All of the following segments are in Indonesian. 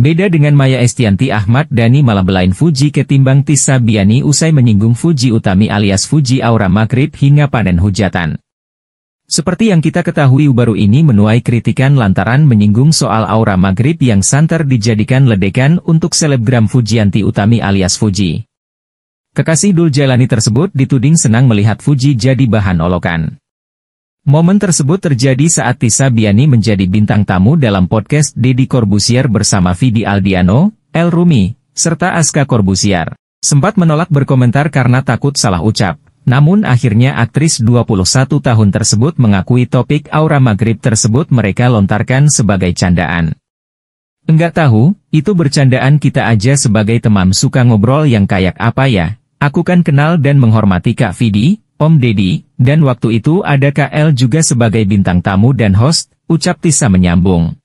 Beda dengan Maya Estianti Ahmad Dani malah belain Fuji ketimbang Tisa Biani usai menyinggung Fuji Utami alias Fuji Aura Maghrib hingga panen hujatan. Seperti yang kita ketahui baru ini menuai kritikan lantaran menyinggung soal Aura Maghrib yang santer dijadikan ledekan untuk selebgram Fujianti Utami alias Fuji. Kekasih Dul Jalani tersebut dituding senang melihat Fuji jadi bahan olokan. Momen tersebut terjadi saat Tisa Biani menjadi bintang tamu dalam podcast Deddy Corbusier bersama Vidi Aldiano, El Rumi, serta Aska Corbusier. Sempat menolak berkomentar karena takut salah ucap, namun akhirnya aktris 21 tahun tersebut mengakui topik aura maghrib tersebut mereka lontarkan sebagai candaan. Enggak tahu, itu bercandaan kita aja sebagai teman suka ngobrol yang kayak apa ya, aku kan kenal dan menghormati Kak Vidi, Om Deddy, dan waktu itu ada KL juga sebagai bintang tamu dan host, ucap Tisa menyambung.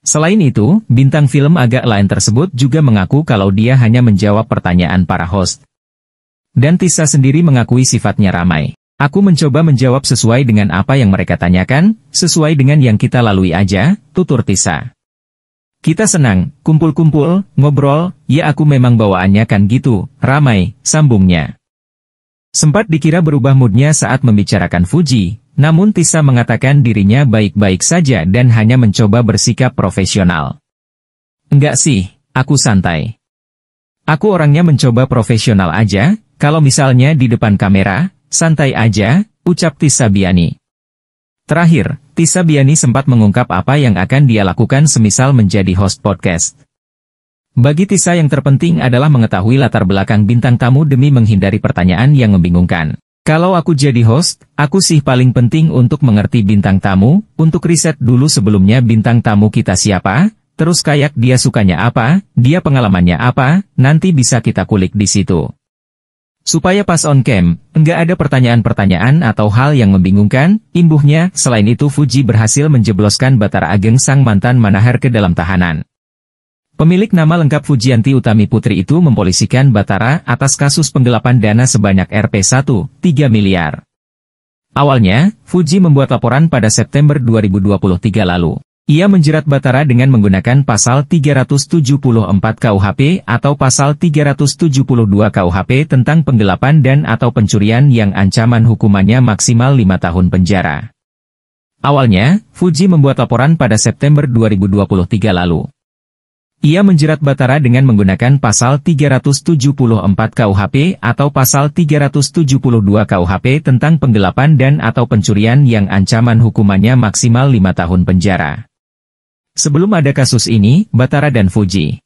Selain itu, bintang film agak lain tersebut juga mengaku kalau dia hanya menjawab pertanyaan para host. Dan Tisa sendiri mengakui sifatnya ramai. Aku mencoba menjawab sesuai dengan apa yang mereka tanyakan, sesuai dengan yang kita lalui aja, tutur Tisa. Kita senang, kumpul-kumpul, ngobrol, ya aku memang bawaannya kan gitu, ramai, sambungnya. Sempat dikira berubah moodnya saat membicarakan Fuji, namun Tisa mengatakan dirinya baik-baik saja dan hanya mencoba bersikap profesional. Enggak sih, aku santai. Aku orangnya mencoba profesional aja, kalau misalnya di depan kamera, santai aja, ucap Tisa Biani. Terakhir, Tisa Biani sempat mengungkap apa yang akan dia lakukan semisal menjadi host podcast. Bagi Tisa yang terpenting adalah mengetahui latar belakang bintang tamu demi menghindari pertanyaan yang membingungkan. Kalau aku jadi host, aku sih paling penting untuk mengerti bintang tamu, untuk riset dulu sebelumnya bintang tamu kita siapa, terus kayak dia sukanya apa, dia pengalamannya apa, nanti bisa kita kulik di situ. Supaya pas on cam, nggak ada pertanyaan-pertanyaan atau hal yang membingungkan, imbuhnya, selain itu Fuji berhasil menjebloskan Batara Ageng sang mantan manaher ke dalam tahanan. Pemilik nama lengkap Fujianti Utami Putri itu mempolisikan Batara atas kasus penggelapan dana sebanyak rp 1,3 miliar. Awalnya, Fuji membuat laporan pada September 2023 lalu. Ia menjerat Batara dengan menggunakan pasal 374 KUHP atau pasal 372 KUHP tentang penggelapan dan atau pencurian yang ancaman hukumannya maksimal 5 tahun penjara. Awalnya, Fuji membuat laporan pada September 2023 lalu. Ia menjerat Batara dengan menggunakan pasal 374 KUHP atau pasal 372 KUHP tentang penggelapan dan atau pencurian yang ancaman hukumannya maksimal 5 tahun penjara. Sebelum ada kasus ini, Batara dan Fuji